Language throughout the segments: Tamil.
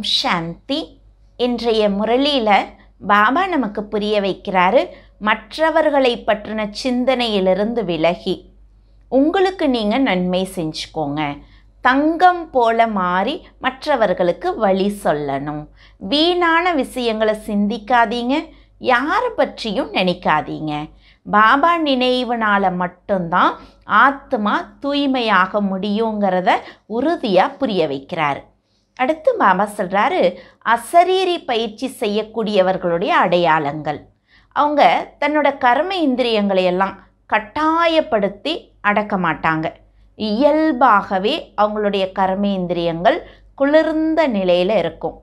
ஓம் சாந்தி இன்றைய முரளியில் பாபா நமக்கு புரிய வைக்கிறாரு மற்றவர்களை பற்றின சிந்தனையிலிருந்து விலகி உங்களுக்கு நீங்கள் நன்மை செஞ்சுக்கோங்க தங்கம் போல மாறி மற்றவர்களுக்கு வழி சொல்லணும் வீணான விஷயங்களை சிந்திக்காதீங்க யாரை பற்றியும் நினைக்காதீங்க பாபா நினைவுனால் மட்டும்தான் ஆத்மா தூய்மையாக முடியுங்கிறத உறுதியாக புரிய வைக்கிறார் அடுத்து மாமா சொல்கிறாரு அசரீரி பயிற்சி செய்யக்கூடியவர்களுடைய அடையாளங்கள் அவங்க தன்னோட கர்ம இந்திரியங்களையெல்லாம் கட்டாயப்படுத்தி அடக்க மாட்டாங்க இயல்பாகவே அவங்களுடைய இந்திரியங்கள் குளிர்ந்த நிலையில் இருக்கும்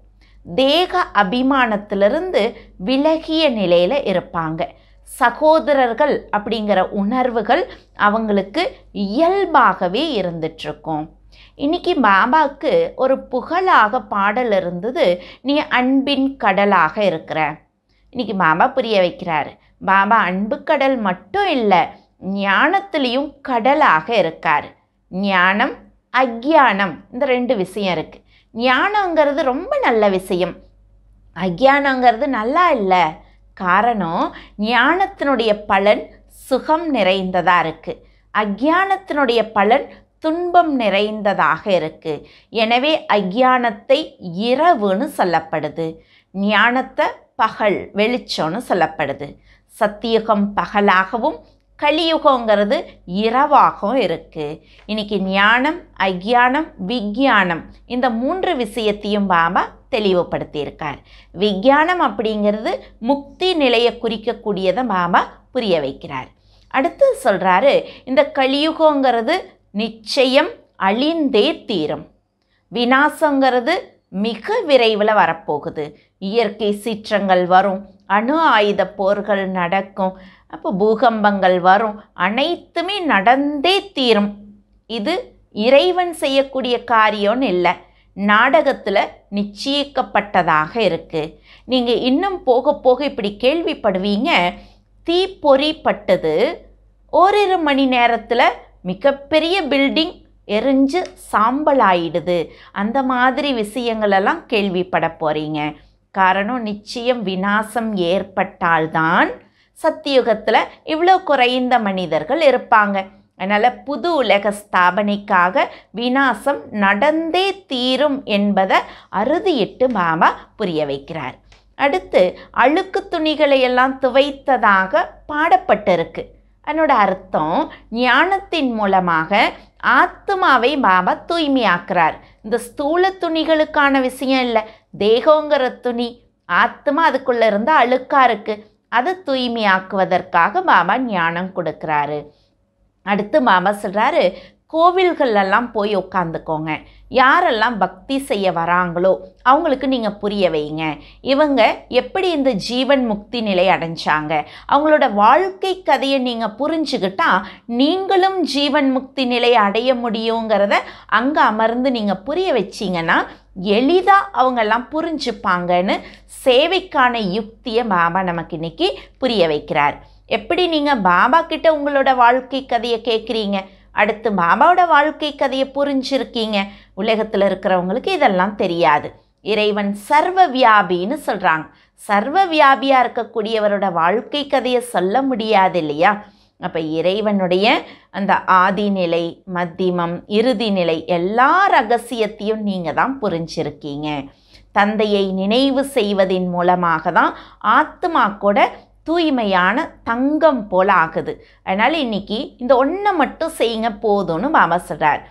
தேக அபிமானத்திலிருந்து விலகிய நிலையில் இருப்பாங்க சகோதரர்கள் அப்படிங்கிற உணர்வுகள் அவங்களுக்கு இயல்பாகவே இருந்துட்டுருக்கும் இன்னைக்கு பாபாவுக்கு ஒரு புகழாக பாடல் இருந்தது நீ அன்பின் கடலாக இருக்கிற இன்னைக்கு பாபா புரிய வைக்கிறார் பாபா அன்பு கடல் மட்டும் இல்லை ஞானத்துலேயும் கடலாக இருக்கார் ஞானம் அக்ஞானம் இந்த ரெண்டு விஷயம் இருக்குது ஞானங்கிறது ரொம்ப நல்ல விஷயம் அக்ஞானங்கிறது நல்லா இல்லை காரணம் ஞானத்தினுடைய பலன் சுகம் நிறைந்ததாக இருக்குது அக்ஞானத்தினுடைய பலன் துன்பம் நிறைந்ததாக இருக்கு எனவே அஜானத்தை இரவுன்னு சொல்லப்படுது ஞானத்தை பகல் வெளிச்சம்னு சொல்லப்படுது சத்தியுகம் பகலாகவும் கலியுகங்கிறது இரவாகவும் இருக்குது இன்றைக்கி ஞானம் அஜானம் விஜானம் இந்த மூன்று விஷயத்தையும் பாபா தெளிவுபடுத்தியிருக்கார் விஜானம் அப்படிங்கிறது முக்தி நிலையை குறிக்கக்கூடியதை பாபா புரிய வைக்கிறார் அடுத்து சொல்கிறாரு இந்த கலியுகங்கிறது நிச்சயம் அழிந்தே தீரும் வினாசங்கிறது மிக விரைவில் வரப்போகுது இயற்கை சீற்றங்கள் வரும் அணு ஆயுத போர்கள் நடக்கும் அப்போ பூகம்பங்கள் வரும் அனைத்துமே நடந்தே தீரும் இது இறைவன் செய்யக்கூடிய காரியம்னு இல்லை நாடகத்தில் நிச்சயிக்கப்பட்டதாக இருக்குது நீங்கள் இன்னும் போக போக இப்படி கேள்விப்படுவீங்க தீப்பொறி பட்டது ஓரிரு மணி நேரத்தில் மிகப்பெரிய பில்டிங் எரிஞ்சு சாம்பலாயிடுது அந்த மாதிரி விஷயங்களெல்லாம் கேள்விப்பட போகிறீங்க காரணம் நிச்சயம் விநாசம் ஏற்பட்டால்தான் சத்தியுகத்தில் இவ்வளோ குறைந்த மனிதர்கள் இருப்பாங்க அதனால் புது உலக ஸ்தாபனைக்காக விநாசம் நடந்தே தீரும் என்பதை அறுதியிட்டு மாமா புரிய வைக்கிறார் அடுத்து அழுக்கு துணிகளை எல்லாம் துவைத்ததாக பாடப்பட்டிருக்கு அதனோட அர்த்தம் ஞானத்தின் மூலமாக ஆத்மாவை பாபா தூய்மையாக்குறார் இந்த ஸ்தூல துணிகளுக்கான விஷயம் இல்லை தேகோங்கிற துணி ஆத்மா அதுக்குள்ளே இருந்து அழுக்காக இருக்குது அதை தூய்மையாக்குவதற்காக பாபா ஞானம் கொடுக்குறாரு அடுத்து பாபா சொல்கிறாரு கோவில்களெல்லாம் போய் உட்காந்துக்கோங்க யாரெல்லாம் பக்தி செய்ய வராங்களோ அவங்களுக்கு நீங்கள் புரிய வைங்க இவங்க எப்படி இந்த ஜீவன் முக்தி நிலை அடைஞ்சாங்க அவங்களோட வாழ்க்கை கதையை நீங்கள் புரிஞ்சுக்கிட்டா நீங்களும் ஜீவன் முக்தி நிலை அடைய முடியுங்கிறத அங்கே அமர்ந்து நீங்கள் புரிய வச்சிங்கன்னா எளிதாக அவங்கெல்லாம் புரிஞ்சுப்பாங்கன்னு சேவைக்கான யுக்தியை பாபா நமக்கு இன்றைக்கி புரிய வைக்கிறார் எப்படி நீங்கள் பாபா கிட்ட உங்களோட வாழ்க்கை கதையை கேட்குறீங்க அடுத்து பாபாவோட வாழ்க்கை கதையை புரிஞ்சிருக்கீங்க உலகத்தில் இருக்கிறவங்களுக்கு இதெல்லாம் தெரியாது இறைவன் சர்வ வியாபின்னு சொல்கிறாங்க சர்வ வியாபியாக இருக்கக்கூடியவரோட வாழ்க்கை கதையை சொல்ல முடியாது இல்லையா அப்போ இறைவனுடைய அந்த ஆதிநிலை மத்தியமம் இறுதிநிலை எல்லா ரகசியத்தையும் நீங்கள் தான் புரிஞ்சிருக்கீங்க தந்தையை நினைவு செய்வதின் மூலமாக தான் கூட தூய்மையான தங்கம் போல் ஆகுது அதனால் இன்றைக்கி இந்த ஒன்றை மட்டும் செய்யுங்க போதும்னு பாபா சொல்கிறார்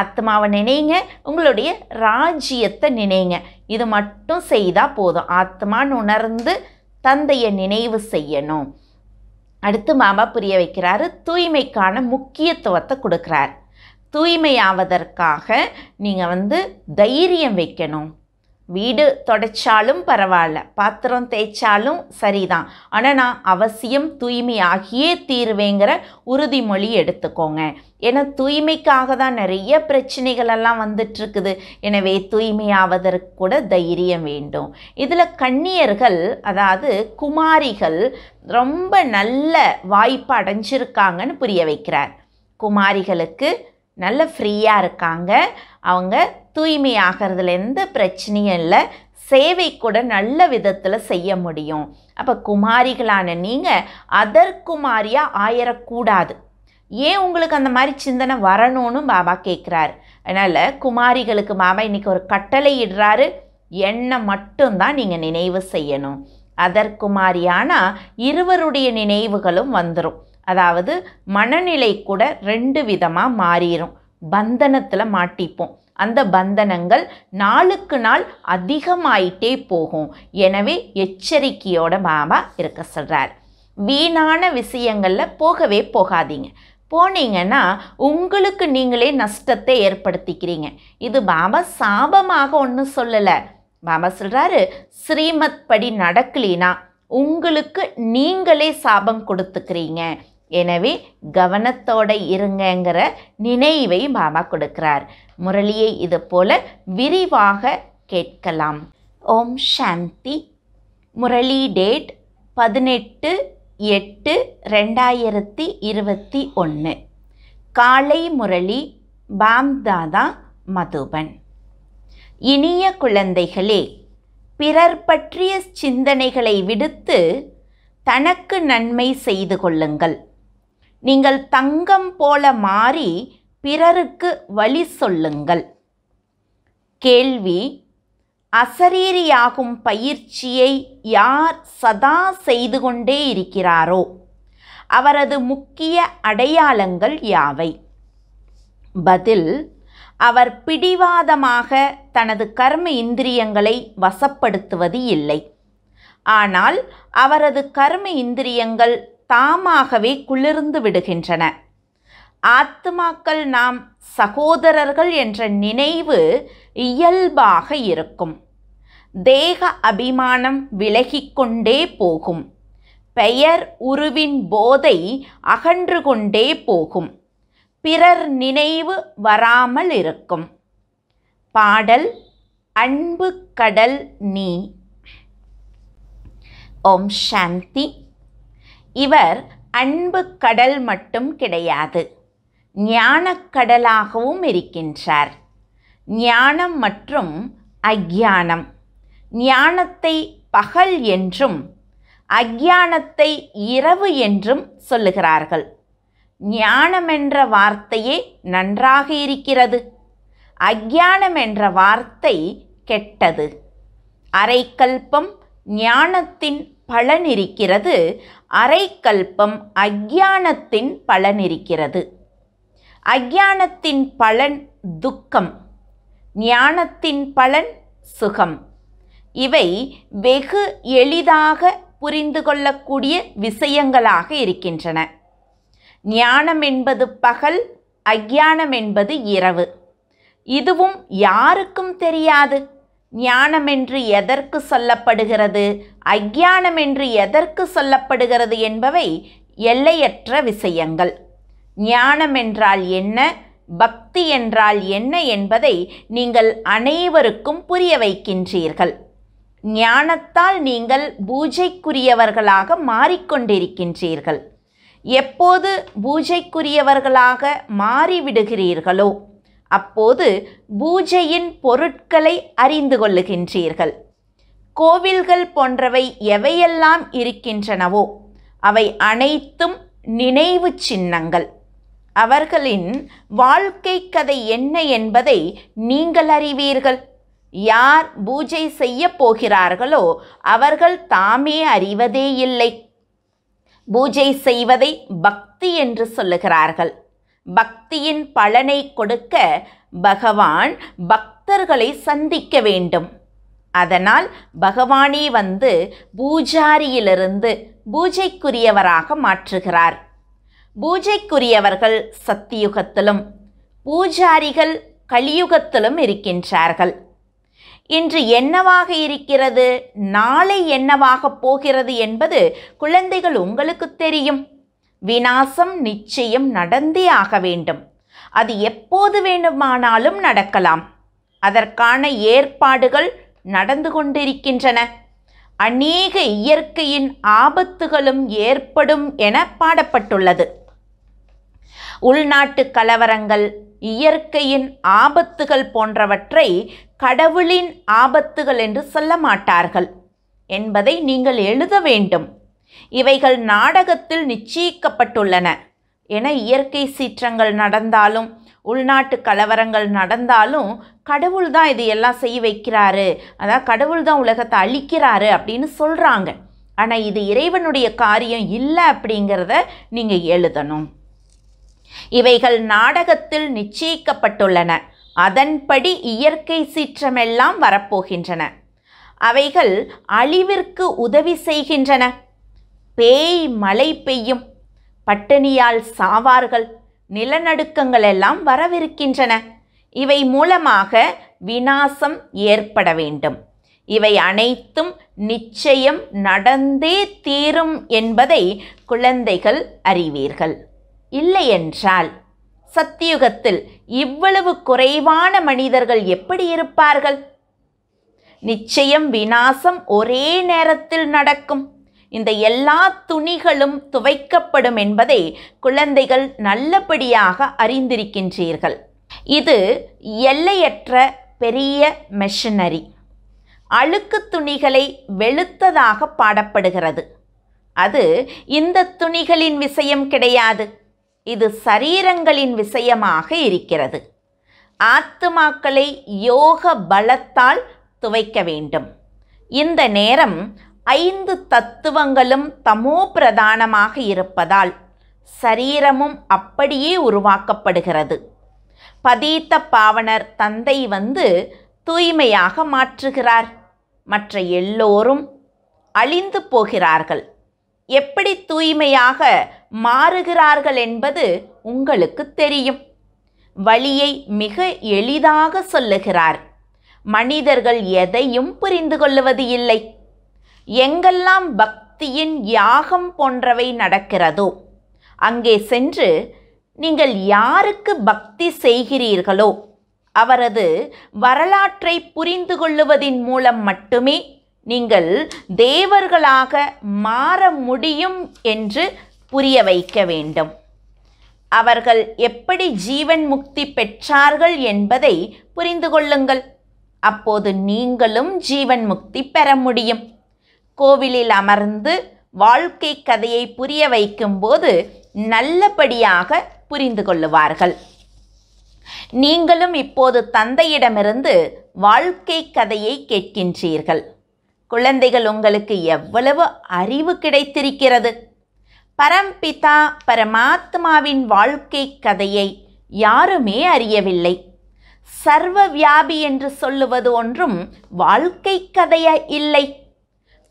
ஆத்மாவை நினைங்க உங்களுடைய ராஜ்யத்தை நினைங்க இது மட்டும் செய்தால் போதும் ஆத்மான்னு உணர்ந்து தந்தையை நினைவு செய்யணும் அடுத்து மாமா புரிய வைக்கிறாரு தூய்மைக்கான முக்கியத்துவத்தை கொடுக்குறார் தூய்மையாவதற்காக நீங்கள் வந்து தைரியம் வைக்கணும் வீடு தொடச்சாலும் பரவாயில்ல பாத்திரம் தேய்ச்சாலும் சரிதான் ஆனால் நான் அவசியம் தூய்மையாகியே தீர்வேங்கிற உறுதிமொழி எடுத்துக்கோங்க ஏன்னா தூய்மைக்காக தான் நிறைய எல்லாம் வந்துட்டுருக்குது எனவே தூய்மையாவதற்கு கூட தைரியம் வேண்டும் இதில் கன்னியர்கள் அதாவது குமாரிகள் ரொம்ப நல்ல வாய்ப்பு அடைஞ்சிருக்காங்கன்னு புரிய வைக்கிறார் குமாரிகளுக்கு நல்ல ஃப்ரீயாக இருக்காங்க அவங்க தூய்மை ஆகிறதுல எந்த பிரச்சனையும் இல்லை சேவை கூட நல்ல விதத்தில் செய்ய முடியும் அப்போ குமாரிகளான நீங்கள் அதற்குமாரியாக ஆயிரக்கூடாது ஏன் உங்களுக்கு அந்த மாதிரி சிந்தனை வரணும்னு பாபா கேட்குறார் அதனால் குமாரிகளுக்கு பாபா இன்றைக்கி ஒரு கட்டளை இடுறாரு என்னை மட்டும்தான் நீங்கள் நினைவு செய்யணும் அதற்குமாரியானால் இருவருடைய நினைவுகளும் வந்துடும் அதாவது மனநிலை கூட ரெண்டு விதமாக மாறிடும் பந்தனத்தில் மாட்டிப்போம் அந்த பந்தனங்கள் நாளுக்கு நாள் அதிகமாயிட்டே போகும் எனவே எச்சரிக்கையோட மாமா இருக்க சொல்கிறார் வீணான விஷயங்களில் போகவே போகாதீங்க போனீங்கன்னா உங்களுக்கு நீங்களே நஷ்டத்தை ஏற்படுத்திக்கிறீங்க இது பாபா சாபமாக ஒன்றும் சொல்லலை பாபா சொல்கிறாரு ஸ்ரீமத் படி நடக்கலினா உங்களுக்கு நீங்களே சாபம் கொடுத்துக்கிறீங்க எனவே கவனத்தோட இருங்கங்கிற நினைவை மாமா கொடுக்கிறார் முரளியை இது போல விரிவாக கேட்கலாம் ஓம் சாந்தி முரளி டேட் பதினெட்டு எட்டு ரெண்டாயிரத்தி இருபத்தி ஒன்று காலை முரளி பாம்தாதா மதுபன் இனிய குழந்தைகளே பிறர் பற்றிய சிந்தனைகளை விடுத்து தனக்கு நன்மை செய்து கொள்ளுங்கள் நீங்கள் தங்கம் போல மாறி பிறருக்கு வழி சொல்லுங்கள் கேள்வி அசரீரியாகும் பயிற்சியை யார் சதா செய்து கொண்டே இருக்கிறாரோ அவரது முக்கிய அடையாளங்கள் யாவை பதில் அவர் பிடிவாதமாக தனது கர்ம இந்திரியங்களை வசப்படுத்துவது இல்லை ஆனால் அவரது கர்ம இந்திரியங்கள் தாமாகவே குளிர்ந்து விடுகின்றன ஆத்மாக்கள் நாம் சகோதரர்கள் என்ற நினைவு இயல்பாக இருக்கும் தேக அபிமானம் விலகிக்கொண்டே போகும் பெயர் உருவின் போதை அகன்று கொண்டே போகும் பிறர் நினைவு வராமல் இருக்கும் பாடல் அன்பு கடல் நீ ஓம் சாந்தி இவர் அன்பு கடல் மட்டும் கிடையாது ஞானக்கடலாகவும் இருக்கின்றார் ஞானம் மற்றும் அஜானம் ஞானத்தை பகல் என்றும் அஜானத்தை இரவு என்றும் சொல்லுகிறார்கள் ஞானம் என்ற வார்த்தையே நன்றாக இருக்கிறது அஜானம் என்ற வார்த்தை கெட்டது அரைக்கல்பம் ஞானத்தின் பலனிருக்கிறது அரைக்கல்பம் அக்ஞானத்தின் பலனிருக்கிறது அக்ஞானத்தின் பலன் துக்கம் ஞானத்தின் பலன் சுகம் இவை வெகு எளிதாக புரிந்து கொள்ளக்கூடிய விஷயங்களாக இருக்கின்றன ஞானம் என்பது பகல் அக்ஞானம் என்பது இரவு இதுவும் யாருக்கும் தெரியாது ஞானம் என்று எதற்கு சொல்லப்படுகிறது அக்ஞானம் என்று எதற்கு சொல்லப்படுகிறது என்பவை எல்லையற்ற விஷயங்கள் ஞானம் என்றால் என்ன பக்தி என்றால் என்ன என்பதை நீங்கள் அனைவருக்கும் புரிய வைக்கின்றீர்கள் ஞானத்தால் நீங்கள் பூஜைக்குரியவர்களாக மாறிக்கொண்டிருக்கின்றீர்கள் எப்போது பூஜைக்குரியவர்களாக மாறிவிடுகிறீர்களோ அப்போது பூஜையின் பொருட்களை அறிந்து கொள்ளுகின்றீர்கள் கோவில்கள் போன்றவை எவையெல்லாம் இருக்கின்றனவோ அவை அனைத்தும் நினைவு சின்னங்கள் அவர்களின் வாழ்க்கை கதை என்ன என்பதை நீங்கள் அறிவீர்கள் யார் பூஜை செய்ய போகிறார்களோ அவர்கள் தாமே அறிவதே இல்லை பூஜை செய்வதை பக்தி என்று சொல்லுகிறார்கள் பக்தியின் பலனை கொடுக்க பகவான் பக்தர்களை சந்திக்க வேண்டும் அதனால் பகவானே வந்து பூஜாரியிலிருந்து பூஜைக்குரியவராக மாற்றுகிறார் பூஜைக்குரியவர்கள் சத்தியுகத்திலும் பூஜாரிகள் கலியுகத்திலும் இருக்கின்றார்கள் இன்று என்னவாக இருக்கிறது நாளை என்னவாக போகிறது என்பது குழந்தைகள் உங்களுக்கு தெரியும் விநாசம் நிச்சயம் நடந்தே ஆக வேண்டும் அது எப்போது வேண்டுமானாலும் நடக்கலாம் அதற்கான ஏற்பாடுகள் நடந்து கொண்டிருக்கின்றன அநேக இயற்கையின் ஆபத்துகளும் ஏற்படும் என பாடப்பட்டுள்ளது உள்நாட்டு கலவரங்கள் இயற்கையின் ஆபத்துகள் போன்றவற்றை கடவுளின் ஆபத்துகள் என்று சொல்ல மாட்டார்கள் என்பதை நீங்கள் எழுத வேண்டும் இவைகள் நாடகத்தில் நிச்சயிக்கப்பட்டுள்ளன என இயற்கை சீற்றங்கள் நடந்தாலும் உள்நாட்டு கலவரங்கள் நடந்தாலும் கடவுள் தான் இது எல்லாம் செய்ய வைக்கிறாரு அதான் கடவுள் தான் உலகத்தை அழிக்கிறாரு அப்படின்னு சொல்கிறாங்க ஆனால் இது இறைவனுடைய காரியம் இல்லை அப்படிங்கிறத நீங்கள் எழுதணும் இவைகள் நாடகத்தில் நிச்சயிக்கப்பட்டுள்ளன அதன்படி இயற்கை சீற்றமெல்லாம் வரப்போகின்றன அவைகள் அழிவிற்கு உதவி செய்கின்றன பேய் மழை பெய்யும் பட்டினியால் சாவார்கள் நிலநடுக்கங்கள் எல்லாம் வரவிருக்கின்றன இவை மூலமாக வினாசம் ஏற்பட வேண்டும் இவை அனைத்தும் நிச்சயம் நடந்தே தீரும் என்பதை குழந்தைகள் அறிவீர்கள் இல்லையென்றால் சத்தியுகத்தில் இவ்வளவு குறைவான மனிதர்கள் எப்படி இருப்பார்கள் நிச்சயம் விநாசம் ஒரே நேரத்தில் நடக்கும் இந்த எல்லா துணிகளும் துவைக்கப்படும் என்பதை குழந்தைகள் நல்லபடியாக அறிந்திருக்கின்றீர்கள் இது எல்லையற்ற பெரிய மெஷினரி அழுக்கு துணிகளை வெளுத்ததாக பாடப்படுகிறது அது இந்த துணிகளின் விஷயம் கிடையாது இது சரீரங்களின் விஷயமாக இருக்கிறது ஆத்துமாக்களை யோக பலத்தால் துவைக்க வேண்டும் இந்த நேரம் ஐந்து தத்துவங்களும் தமோ பிரதானமாக இருப்பதால் சரீரமும் அப்படியே உருவாக்கப்படுகிறது பதீத்த பாவனர் தந்தை வந்து தூய்மையாக மாற்றுகிறார் மற்ற எல்லோரும் அழிந்து போகிறார்கள் எப்படி தூய்மையாக மாறுகிறார்கள் என்பது உங்களுக்கு தெரியும் வழியை மிக எளிதாக சொல்லுகிறார் மனிதர்கள் எதையும் புரிந்து கொள்வது இல்லை எங்கெல்லாம் பக்தியின் யாகம் போன்றவை நடக்கிறதோ அங்கே சென்று நீங்கள் யாருக்கு பக்தி செய்கிறீர்களோ அவரது வரலாற்றை புரிந்து கொள்ளுவதின் மூலம் மட்டுமே நீங்கள் தேவர்களாக மாற முடியும் என்று புரிய வைக்க வேண்டும் அவர்கள் எப்படி ஜீவன் முக்தி பெற்றார்கள் என்பதை புரிந்து கொள்ளுங்கள் அப்போது நீங்களும் ஜீவன் முக்தி பெற முடியும் கோவிலில் அமர்ந்து வாழ்க்கை கதையை புரிய வைக்கும்போது நல்லபடியாக புரிந்து கொள்ளுவார்கள் நீங்களும் இப்போது தந்தையிடமிருந்து வாழ்க்கை கதையை கேட்கின்றீர்கள் குழந்தைகள் உங்களுக்கு எவ்வளவு அறிவு கிடைத்திருக்கிறது பரம்பிதா பரமாத்மாவின் வாழ்க்கை கதையை யாருமே அறியவில்லை சர்வ வியாபி என்று சொல்லுவது ஒன்றும் வாழ்க்கை கதையா இல்லை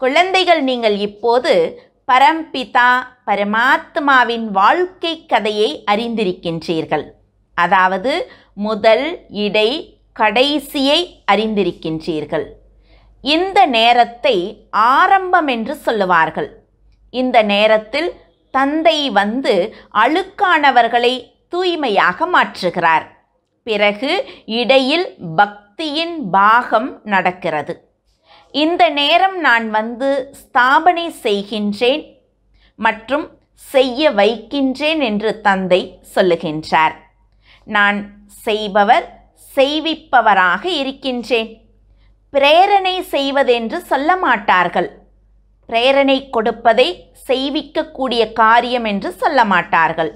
குழந்தைகள் நீங்கள் இப்போது பரம்பிதா பரமாத்மாவின் வாழ்க்கை கதையை அறிந்திருக்கின்றீர்கள் அதாவது முதல் இடை கடைசியை அறிந்திருக்கின்றீர்கள் இந்த நேரத்தை ஆரம்பம் என்று சொல்லுவார்கள் இந்த நேரத்தில் தந்தை வந்து அழுக்கானவர்களை தூய்மையாக மாற்றுகிறார் பிறகு இடையில் பக்தியின் பாகம் நடக்கிறது இந்த நேரம் நான் வந்து ஸ்தாபனை செய்கின்றேன் மற்றும் செய்ய வைக்கின்றேன் என்று தந்தை சொல்லுகின்றார் நான் செய்பவர் செய்விப்பவராக இருக்கின்றேன் பிரேரணை செய்வதென்று சொல்ல மாட்டார்கள் பிரேரணை கொடுப்பதை செய்விக்கக்கூடிய காரியம் என்று சொல்ல மாட்டார்கள்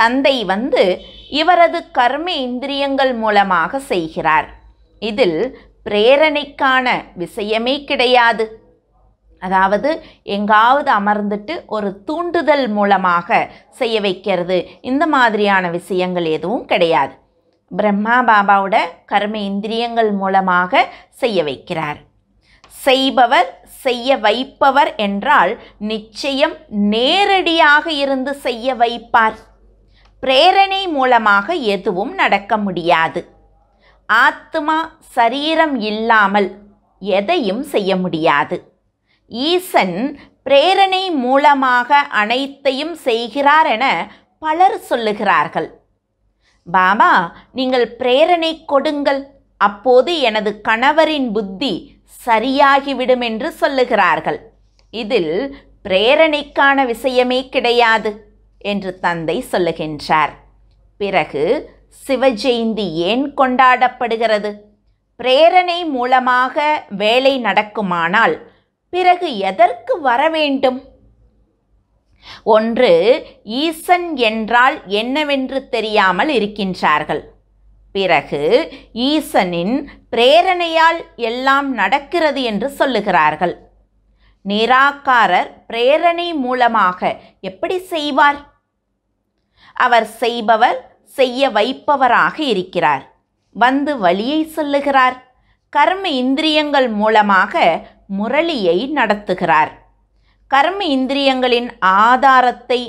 தந்தை வந்து இவரது கர்ம இந்திரியங்கள் மூலமாக செய்கிறார் இதில் பிரேரணைக்கான விஷயமே கிடையாது அதாவது எங்காவது அமர்ந்துட்டு ஒரு தூண்டுதல் மூலமாக செய்ய வைக்கிறது இந்த மாதிரியான விஷயங்கள் எதுவும் கிடையாது பிரம்மா பாபாவோட கர்ம இந்திரியங்கள் மூலமாக செய்ய வைக்கிறார் செய்பவர் செய்ய வைப்பவர் என்றால் நிச்சயம் நேரடியாக இருந்து செய்ய வைப்பார் பிரேரணை மூலமாக எதுவும் நடக்க முடியாது ஆத்மா சரீரம் இல்லாமல் எதையும் செய்ய முடியாது ஈசன் பிரேரணை மூலமாக அனைத்தையும் செய்கிறார் என பலர் சொல்லுகிறார்கள் பாபா நீங்கள் பிரேரணை கொடுங்கள் அப்போது எனது கணவரின் புத்தி சரியாகிவிடும் என்று சொல்லுகிறார்கள் இதில் பிரேரணைக்கான விஷயமே கிடையாது என்று தந்தை சொல்லுகின்றார் பிறகு சிவஜெயந்தி ஏன் கொண்டாடப்படுகிறது பிரேரணை மூலமாக வேலை நடக்குமானால் பிறகு எதற்கு வர வேண்டும் ஒன்று ஈசன் என்றால் என்னவென்று தெரியாமல் இருக்கின்றார்கள் பிறகு ஈசனின் பிரேரணையால் எல்லாம் நடக்கிறது என்று சொல்லுகிறார்கள் நிராகாரர் பிரேரணை மூலமாக எப்படி செய்வார் அவர் செய்பவர் செய்ய வைப்பவராக இருக்கிறார் வந்து வழியை சொல்லுகிறார் கர்ம இந்திரியங்கள் மூலமாக முரளியை நடத்துகிறார் கர்ம இந்திரியங்களின் ஆதாரத்தை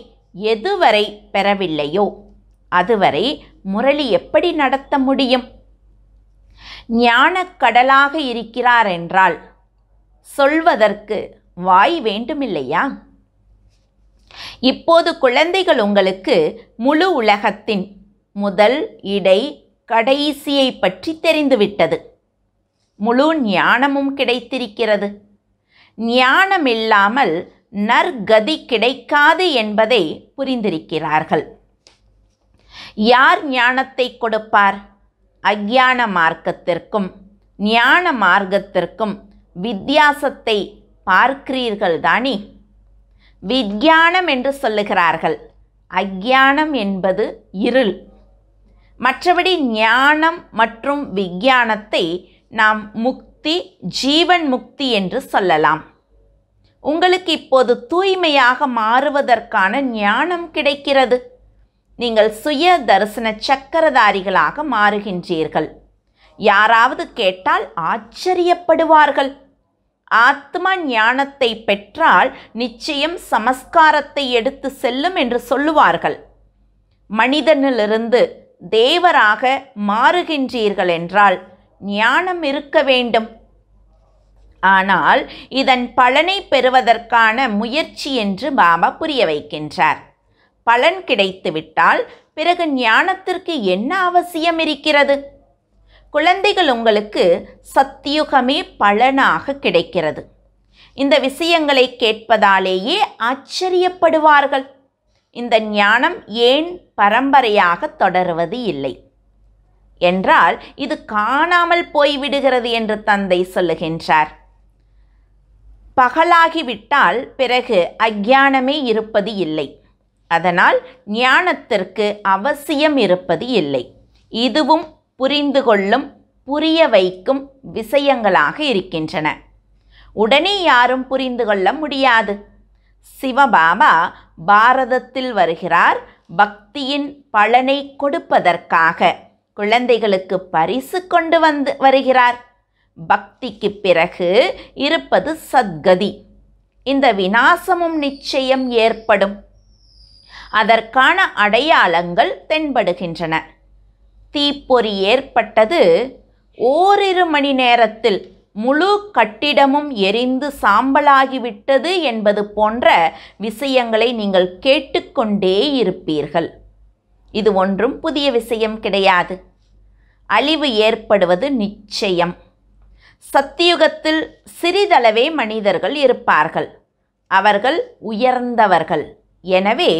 எதுவரை பெறவில்லையோ அதுவரை முரளி எப்படி நடத்த முடியும் ஞானக்கடலாக இருக்கிறார் என்றால் சொல்வதற்கு வாய் வேண்டுமில்லையா இப்போது குழந்தைகள் உங்களுக்கு முழு உலகத்தின் முதல் இடை கடைசியை பற்றி தெரிந்துவிட்டது முழு ஞானமும் கிடைத்திருக்கிறது ஞானமில்லாமல் நற்கதி கிடைக்காது என்பதை புரிந்திருக்கிறார்கள் யார் ஞானத்தை கொடுப்பார் அஜ்ஞான மார்க்கத்திற்கும் ஞான மார்க்கத்திற்கும் வித்தியாசத்தை பார்க்கிறீர்கள் தானே விஜானம் என்று சொல்லுகிறார்கள் அஜ்ஞானம் என்பது இருள் மற்றபடி ஞானம் மற்றும் விஞ்ஞானத்தை நாம் முக்தி ஜீவன் முக்தி என்று சொல்லலாம் உங்களுக்கு இப்போது தூய்மையாக மாறுவதற்கான ஞானம் கிடைக்கிறது நீங்கள் சுய தரிசன சக்கரதாரிகளாக மாறுகின்றீர்கள் யாராவது கேட்டால் ஆச்சரியப்படுவார்கள் ஆத்மா ஞானத்தை பெற்றால் நிச்சயம் சமஸ்காரத்தை எடுத்து செல்லும் என்று சொல்லுவார்கள் மனிதனிலிருந்து தேவராக மாறுகின்றீர்கள் என்றால் ஞானம் இருக்க வேண்டும் ஆனால் இதன் பலனை பெறுவதற்கான முயற்சி என்று பாபா புரிய வைக்கின்றார் பலன் கிடைத்துவிட்டால் பிறகு ஞானத்திற்கு என்ன அவசியம் இருக்கிறது குழந்தைகள் உங்களுக்கு சத்தியுகமே பலனாக கிடைக்கிறது இந்த விஷயங்களை கேட்பதாலேயே ஆச்சரியப்படுவார்கள் இந்த ஞானம் ஏன் பரம்பரையாக தொடருவது இல்லை என்றால் இது காணாமல் போய்விடுகிறது என்று தந்தை சொல்லுகின்றார் பகலாகிவிட்டால் பிறகு அஜானமே இருப்பது இல்லை அதனால் ஞானத்திற்கு அவசியம் இருப்பது இல்லை இதுவும் புரிந்து கொள்ளும் புரிய வைக்கும் விஷயங்களாக இருக்கின்றன உடனே யாரும் புரிந்து கொள்ள முடியாது சிவபாபா பாரதத்தில் வருகிறார் பக்தியின் பலனை கொடுப்பதற்காக குழந்தைகளுக்கு பரிசு கொண்டு வந்து வருகிறார் பக்திக்கு பிறகு இருப்பது சத்கதி இந்த விநாசமும் நிச்சயம் ஏற்படும் அதற்கான அடையாளங்கள் தென்படுகின்றன தீப்பொறி ஏற்பட்டது ஓரிரு மணி நேரத்தில் முழு கட்டிடமும் எரிந்து சாம்பலாகிவிட்டது என்பது போன்ற விஷயங்களை நீங்கள் கேட்டுக்கொண்டே இருப்பீர்கள் இது ஒன்றும் புதிய விஷயம் கிடையாது அழிவு ஏற்படுவது நிச்சயம் சத்தியுகத்தில் சிறிதளவே மனிதர்கள் இருப்பார்கள் அவர்கள் உயர்ந்தவர்கள் எனவே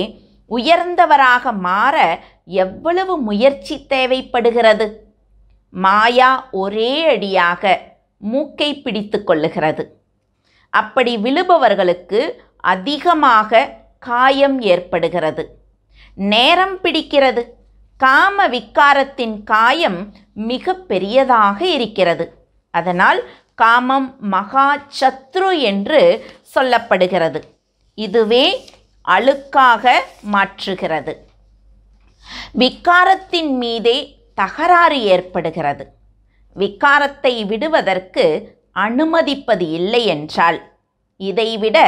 உயர்ந்தவராக மாற எவ்வளவு முயற்சி தேவைப்படுகிறது மாயா ஒரே அடியாக மூக்கை பிடித்து கொள்ளுகிறது அப்படி விழுபவர்களுக்கு அதிகமாக காயம் ஏற்படுகிறது நேரம் பிடிக்கிறது காம விக்காரத்தின் காயம் மிக பெரியதாக இருக்கிறது அதனால் காமம் மகா சத்ரு என்று சொல்லப்படுகிறது இதுவே அழுக்காக மாற்றுகிறது விக்காரத்தின் மீதே தகராறு ஏற்படுகிறது விகாரத்தை விடுவதற்கு அனுமதிப்பது இல்லை என்றால் இதைவிட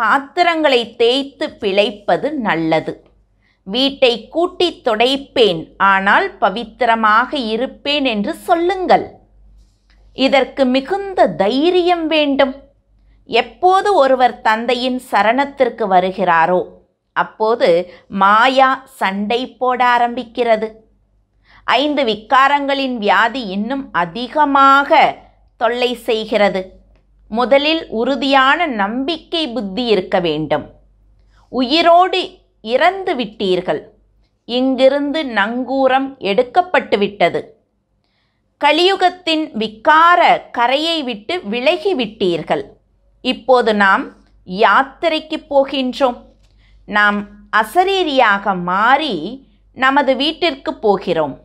பாத்திரங்களை தேய்த்து பிழைப்பது நல்லது வீட்டை கூட்டி தொடைப்பேன் ஆனால் பவித்திரமாக இருப்பேன் என்று சொல்லுங்கள் இதற்கு மிகுந்த தைரியம் வேண்டும் எப்போது ஒருவர் தந்தையின் சரணத்திற்கு வருகிறாரோ அப்போது மாயா சண்டை போட ஆரம்பிக்கிறது ஐந்து விக்காரங்களின் வியாதி இன்னும் அதிகமாக தொல்லை செய்கிறது முதலில் உறுதியான நம்பிக்கை புத்தி இருக்க வேண்டும் உயிரோடு இறந்து விட்டீர்கள் இங்கிருந்து நங்கூரம் எடுக்கப்பட்டு விட்டது கலியுகத்தின் விக்கார கரையை விட்டு விலகிவிட்டீர்கள் இப்போது நாம் யாத்திரைக்கு போகின்றோம் நாம் அசரீரியாக மாறி நமது வீட்டிற்கு போகிறோம்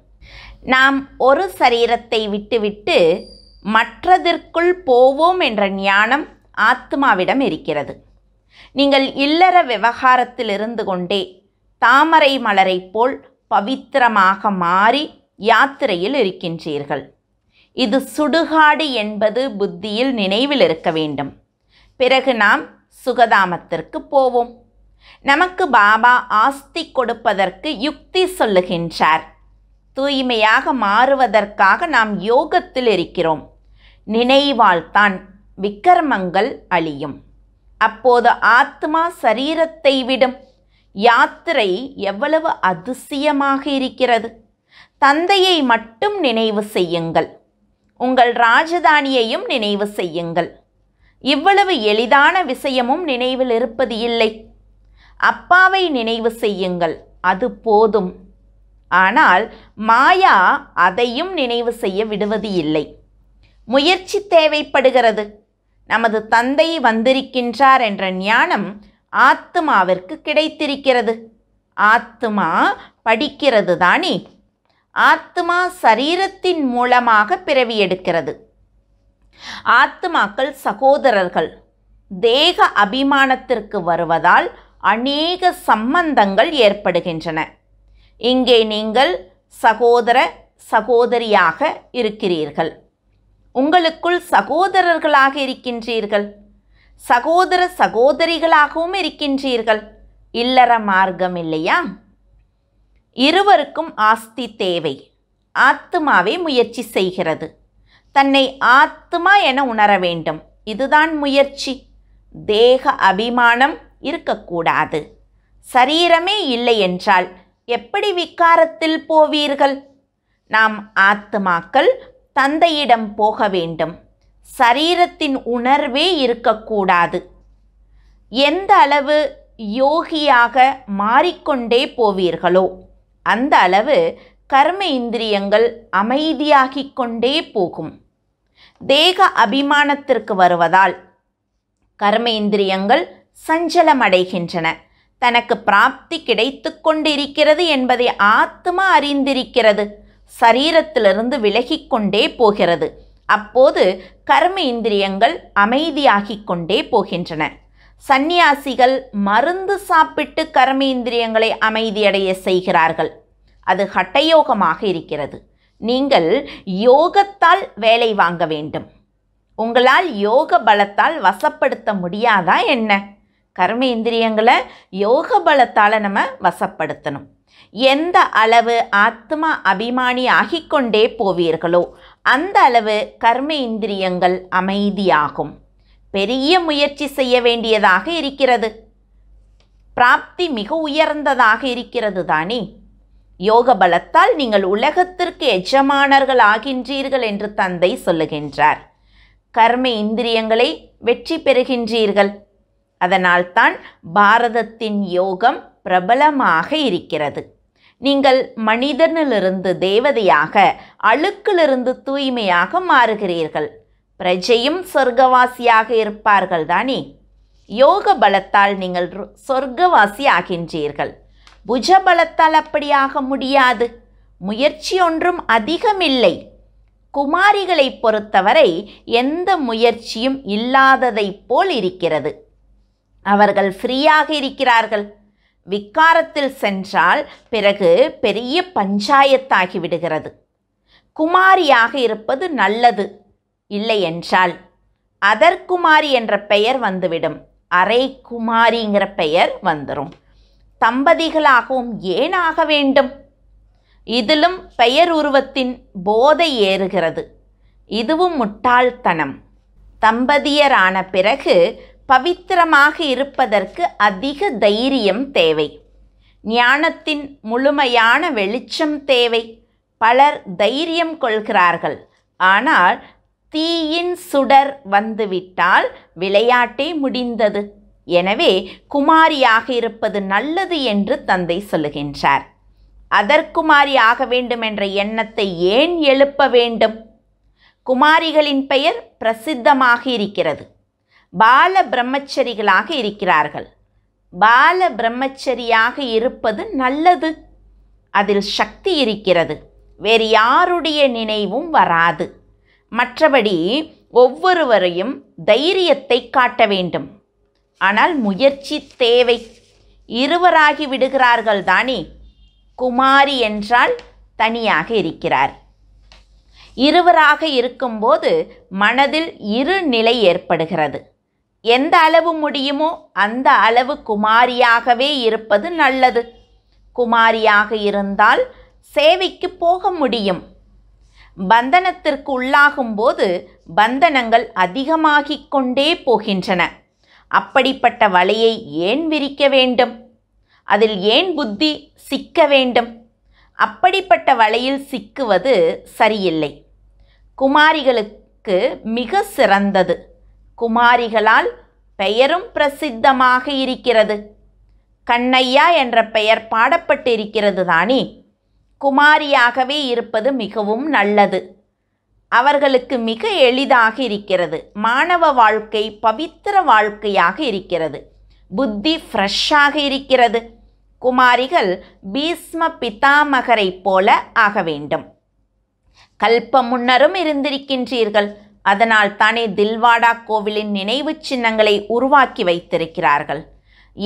நாம் ஒரு சரீரத்தை விட்டுவிட்டு மற்றதற்குள் போவோம் என்ற ஞானம் ஆத்மாவிடம் இருக்கிறது நீங்கள் இல்லற விவகாரத்தில் இருந்து கொண்டே தாமரை மலரை போல் பவித்திரமாக மாறி யாத்திரையில் இருக்கின்றீர்கள் இது சுடுகாடு என்பது புத்தியில் நினைவில் இருக்க வேண்டும் பிறகு நாம் சுகதாமத்திற்கு போவோம் நமக்கு பாபா ஆஸ்தி கொடுப்பதற்கு யுக்தி சொல்லுகின்றார் தூய்மையாக மாறுவதற்காக நாம் யோகத்தில் இருக்கிறோம் நினைவால் தான் விக்கிரமங்கள் அழியும் அப்போது ஆத்மா சரீரத்தை விடும் யாத்திரை எவ்வளவு அதிசயமாக இருக்கிறது தந்தையை மட்டும் நினைவு செய்யுங்கள் உங்கள் ராஜதானியையும் நினைவு செய்யுங்கள் இவ்வளவு எளிதான விஷயமும் நினைவில் இருப்பது இல்லை அப்பாவை நினைவு செய்யுங்கள் அது போதும் ஆனால் மாயா அதையும் நினைவு செய்ய விடுவது இல்லை முயற்சி தேவைப்படுகிறது நமது தந்தை வந்திருக்கின்றார் என்ற ஞானம் ஆத்மாவிற்கு கிடைத்திருக்கிறது ஆத்மா படிக்கிறது தானே ஆத்மா சரீரத்தின் மூலமாக பிறவி எடுக்கிறது ஆத்மாக்கள் சகோதரர்கள் தேக அபிமானத்திற்கு வருவதால் அநேக சம்பந்தங்கள் ஏற்படுகின்றன இங்கே நீங்கள் சகோதர சகோதரியாக இருக்கிறீர்கள் உங்களுக்குள் சகோதரர்களாக இருக்கின்றீர்கள் சகோதர சகோதரிகளாகவும் இருக்கின்றீர்கள் இல்லற மார்க்கம் இல்லையா இருவருக்கும் ஆஸ்தி தேவை ஆத்துமாவே முயற்சி செய்கிறது தன்னை ஆத்மா என உணர வேண்டும் இதுதான் முயற்சி தேக அபிமானம் இருக்கக்கூடாது சரீரமே இல்லை என்றால் எப்படி விக்காரத்தில் போவீர்கள் நாம் ஆத்துமாக்கள் தந்தையிடம் போக வேண்டும் சரீரத்தின் உணர்வே இருக்கக்கூடாது எந்த அளவு யோகியாக மாறிக்கொண்டே போவீர்களோ அந்த அளவு கர்ம இந்திரியங்கள் அமைதியாகிக் கொண்டே போகும் தேக அபிமானத்திற்கு வருவதால் கர்ம இந்திரியங்கள் சஞ்சலமடைகின்றன தனக்கு பிராப்தி கிடைத்து கொண்டிருக்கிறது என்பதை ஆத்மா அறிந்திருக்கிறது சரீரத்திலிருந்து விலகிக்கொண்டே போகிறது அப்போது கர்ம இந்திரியங்கள் அமைதியாகிக் கொண்டே போகின்றன சந்நியாசிகள் மருந்து சாப்பிட்டு கர்ம இந்திரியங்களை அமைதியடைய செய்கிறார்கள் அது ஹட்டயோகமாக இருக்கிறது நீங்கள் யோகத்தால் வேலை வாங்க வேண்டும் உங்களால் யோக பலத்தால் வசப்படுத்த முடியாதா என்ன கர்ம இந்திரியங்களை யோக பலத்தால் நம்ம வசப்படுத்தணும் எந்த அளவு ஆத்மா அபிமானி ஆகிக்கொண்டே போவீர்களோ அந்த அளவு கர்ம இந்திரியங்கள் அமைதியாகும் பெரிய முயற்சி செய்ய வேண்டியதாக இருக்கிறது பிராப்தி மிக உயர்ந்ததாக இருக்கிறது தானே யோக பலத்தால் நீங்கள் உலகத்திற்கு எஜமானர்கள் ஆகின்றீர்கள் என்று தந்தை சொல்லுகின்றார் கர்ம இந்திரியங்களை வெற்றி பெறுகின்றீர்கள் அதனால்தான் பாரதத்தின் யோகம் பிரபலமாக இருக்கிறது நீங்கள் மனிதனிலிருந்து தேவதையாக அழுக்கிலிருந்து தூய்மையாக மாறுகிறீர்கள் பிரஜையும் சொர்க்கவாசியாக இருப்பார்கள் தானே யோக பலத்தால் நீங்கள் சொர்க்கவாசி ஆகின்றீர்கள் புஜ பலத்தால் அப்படியாக முடியாது முயற்சி ஒன்றும் அதிகமில்லை குமாரிகளை பொறுத்தவரை எந்த முயற்சியும் இல்லாததைப் போல் இருக்கிறது அவர்கள் ஃப்ரீயாக இருக்கிறார்கள் விக்காரத்தில் சென்றால் பிறகு பெரிய பஞ்சாயத்தாகி விடுகிறது குமாரியாக இருப்பது நல்லது இல்லை என்றால் அதற்குமாரி என்ற பெயர் வந்துவிடும் அரை குமாரிங்கிற பெயர் வந்துடும் தம்பதிகளாகவும் ஏன் ஆக வேண்டும் இதிலும் பெயர் உருவத்தின் போதை ஏறுகிறது இதுவும் முட்டாள்தனம் தம்பதியரான பிறகு பவித்திரமாக இருப்பதற்கு அதிக தைரியம் தேவை ஞானத்தின் முழுமையான வெளிச்சம் தேவை பலர் தைரியம் கொள்கிறார்கள் ஆனால் தீயின் சுடர் வந்துவிட்டால் விளையாட்டே முடிந்தது எனவே குமாரியாக இருப்பது நல்லது என்று தந்தை சொல்லுகின்றார் அதற்குமாரி ஆக வேண்டும் என்ற எண்ணத்தை ஏன் எழுப்ப வேண்டும் குமாரிகளின் பெயர் பிரசித்தமாக இருக்கிறது பால பிரம்மச்சரிகளாக இருக்கிறார்கள் பால பிரம்மச்சரியாக இருப்பது நல்லது அதில் சக்தி இருக்கிறது வேறு யாருடைய நினைவும் வராது மற்றபடி ஒவ்வொருவரையும் தைரியத்தை காட்ட வேண்டும் ஆனால் முயற்சி தேவை இருவராகி விடுகிறார்கள் தானே குமாரி என்றால் தனியாக இருக்கிறார் இருவராக இருக்கும்போது மனதில் இரு நிலை ஏற்படுகிறது எந்த அளவு முடியுமோ அந்த அளவு குமாரியாகவே இருப்பது நல்லது குமாரியாக இருந்தால் சேவைக்கு போக முடியும் பந்தனத்திற்கு உள்ளாகும்போது பந்தனங்கள் அதிகமாகிக் கொண்டே போகின்றன அப்படிப்பட்ட வலையை ஏன் விரிக்க வேண்டும் அதில் ஏன் புத்தி சிக்க வேண்டும் அப்படிப்பட்ட வலையில் சிக்குவது சரியில்லை குமாரிகளுக்கு மிக சிறந்தது குமாரிகளால் பெயரும் பிரசித்தமாக இருக்கிறது கண்ணையா என்ற பெயர் பாடப்பட்டிருக்கிறது தானே குமாரியாகவே இருப்பது மிகவும் நல்லது அவர்களுக்கு மிக எளிதாக இருக்கிறது மாணவ வாழ்க்கை பவித்திர வாழ்க்கையாக இருக்கிறது புத்தி ஃப்ரெஷ்ஷாக இருக்கிறது குமாரிகள் பீஸ்ம பிதாமகரை போல ஆக வேண்டும் கல்ப முன்னரும் இருந்திருக்கின்றீர்கள் அதனால் தானே தில்வாடா கோவிலின் நினைவு சின்னங்களை உருவாக்கி வைத்திருக்கிறார்கள்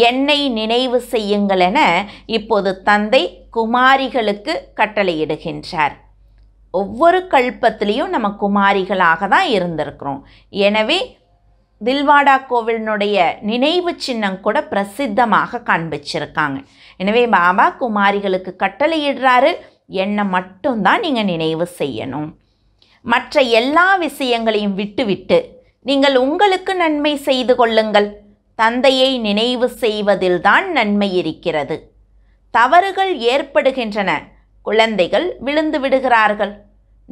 என்னை நினைவு செய்யுங்கள் என இப்போது தந்தை குமாரிகளுக்கு கட்டளையிடுகின்றார் ஒவ்வொரு கல்பத்திலையும் நம்ம குமாரிகளாக தான் இருந்திருக்கிறோம் எனவே தில்வாடா கோவிலினுடைய நினைவு சின்னம் கூட பிரசித்தமாக காண்பிச்சிருக்காங்க எனவே பாபா குமாரிகளுக்கு கட்டளையிடுறாரு என்னை மட்டும்தான் நீங்கள் நினைவு செய்யணும் மற்ற எல்லா விஷயங்களையும் விட்டுவிட்டு நீங்கள் உங்களுக்கு நன்மை செய்து கொள்ளுங்கள் தந்தையை நினைவு செய்வதில்தான் நன்மை இருக்கிறது தவறுகள் ஏற்படுகின்றன குழந்தைகள் விழுந்து விடுகிறார்கள்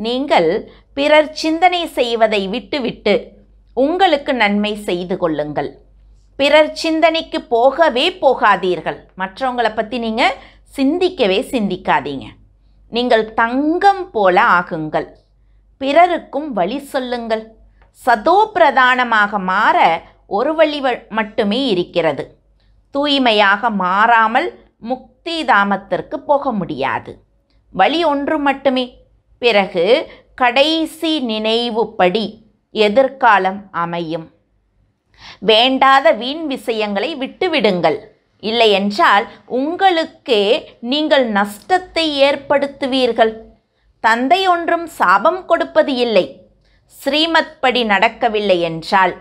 நீங்கள் பிறர் சிந்தனை செய்வதை விட்டுவிட்டு உங்களுக்கு நன்மை செய்து கொள்ளுங்கள் பிறர் சிந்தனைக்கு போகவே போகாதீர்கள் மற்றவங்களை பற்றி நீங்கள் சிந்திக்கவே சிந்திக்காதீங்க நீங்கள் தங்கம் போல ஆகுங்கள் பிறருக்கும் வழி சொல்லுங்கள் சதோபிரதானமாக மாற ஒரு வழி மட்டுமே இருக்கிறது தூய்மையாக மாறாமல் முக்தி தாமத்திற்கு போக முடியாது வழி ஒன்று மட்டுமே பிறகு கடைசி நினைவுப்படி எதிர்காலம் அமையும் வேண்டாத வீண் விஷயங்களை விட்டுவிடுங்கள் இல்லையென்றால் உங்களுக்கே நீங்கள் நஷ்டத்தை ஏற்படுத்துவீர்கள் தந்தை ஒன்றும் சாபம் கொடுப்பது இல்லை ஸ்ரீமத் படி நடக்கவில்லை என்றால்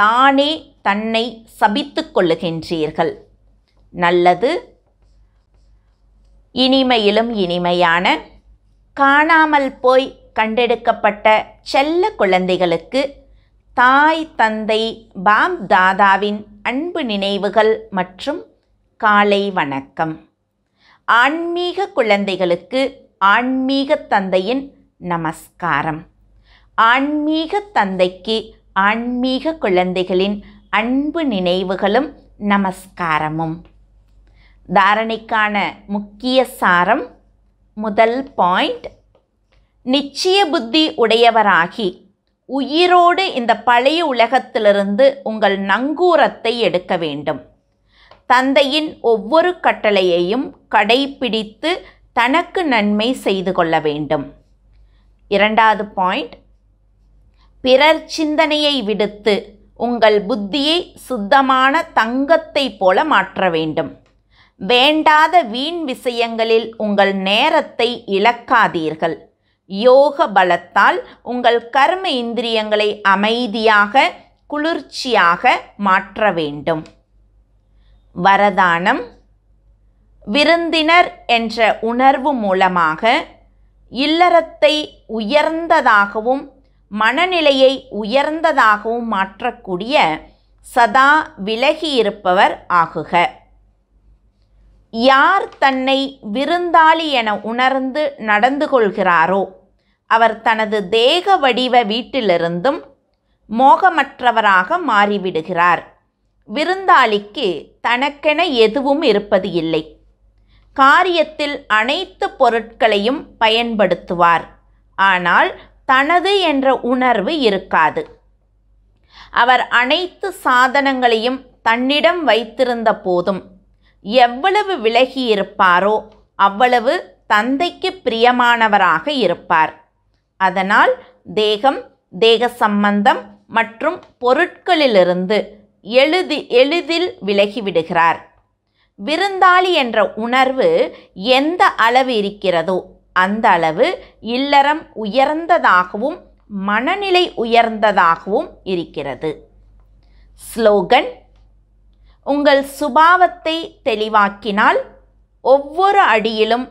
தானே தன்னை சபித்து கொள்ளுகின்றீர்கள் நல்லது இனிமையிலும் இனிமையான காணாமல் போய் கண்டெடுக்கப்பட்ட செல்ல குழந்தைகளுக்கு தாய் தந்தை பாம் தாதாவின் அன்பு நினைவுகள் மற்றும் காலை வணக்கம் ஆன்மீக குழந்தைகளுக்கு ஆன்மீக தந்தையின் நமஸ்காரம் ஆன்மீக தந்தைக்கு ஆன்மீக குழந்தைகளின் அன்பு நினைவுகளும் நமஸ்காரமும் தாரணைக்கான முக்கிய சாரம் முதல் பாயிண்ட் நிச்சய புத்தி உடையவராகி உயிரோடு இந்த பழைய உலகத்திலிருந்து உங்கள் நங்கூரத்தை எடுக்க வேண்டும் தந்தையின் ஒவ்வொரு கட்டளையையும் கடைபிடித்து தனக்கு நன்மை செய்து கொள்ள வேண்டும் இரண்டாவது பாயிண்ட் பிறர் சிந்தனையை விடுத்து உங்கள் புத்தியை சுத்தமான தங்கத்தை போல மாற்ற வேண்டும் வேண்டாத வீண் விஷயங்களில் உங்கள் நேரத்தை இழக்காதீர்கள் யோக பலத்தால் உங்கள் கர்ம இந்திரியங்களை அமைதியாக குளிர்ச்சியாக மாற்ற வேண்டும் வரதானம் விருந்தினர் என்ற உணர்வு மூலமாக இல்லறத்தை உயர்ந்ததாகவும் மனநிலையை உயர்ந்ததாகவும் மாற்றக்கூடிய சதா விலகியிருப்பவர் ஆகுக யார் தன்னை விருந்தாளி என உணர்ந்து நடந்து கொள்கிறாரோ அவர் தனது தேக வடிவ வீட்டிலிருந்தும் மோகமற்றவராக மாறிவிடுகிறார் விருந்தாளிக்கு தனக்கென எதுவும் இருப்பது இல்லை காரியத்தில் அனைத்து பொருட்களையும் பயன்படுத்துவார் ஆனால் தனது என்ற உணர்வு இருக்காது அவர் அனைத்து சாதனங்களையும் தன்னிடம் வைத்திருந்த போதும் எவ்வளவு விலகியிருப்பாரோ அவ்வளவு தந்தைக்கு பிரியமானவராக இருப்பார் அதனால் தேகம் தேக சம்பந்தம் மற்றும் பொருட்களிலிருந்து எழுதி எளிதில் விலகிவிடுகிறார் விருந்தாளி என்ற உணர்வு எந்த அளவு இருக்கிறதோ அந்த அளவு இல்லறம் உயர்ந்ததாகவும் மனநிலை உயர்ந்ததாகவும் இருக்கிறது ஸ்லோகன் உங்கள் சுபாவத்தை தெளிவாக்கினால் ஒவ்வொரு அடியிலும்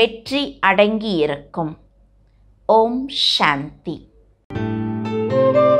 வெற்றி அடங்கியிருக்கும் ஓம் சாந்தி thank you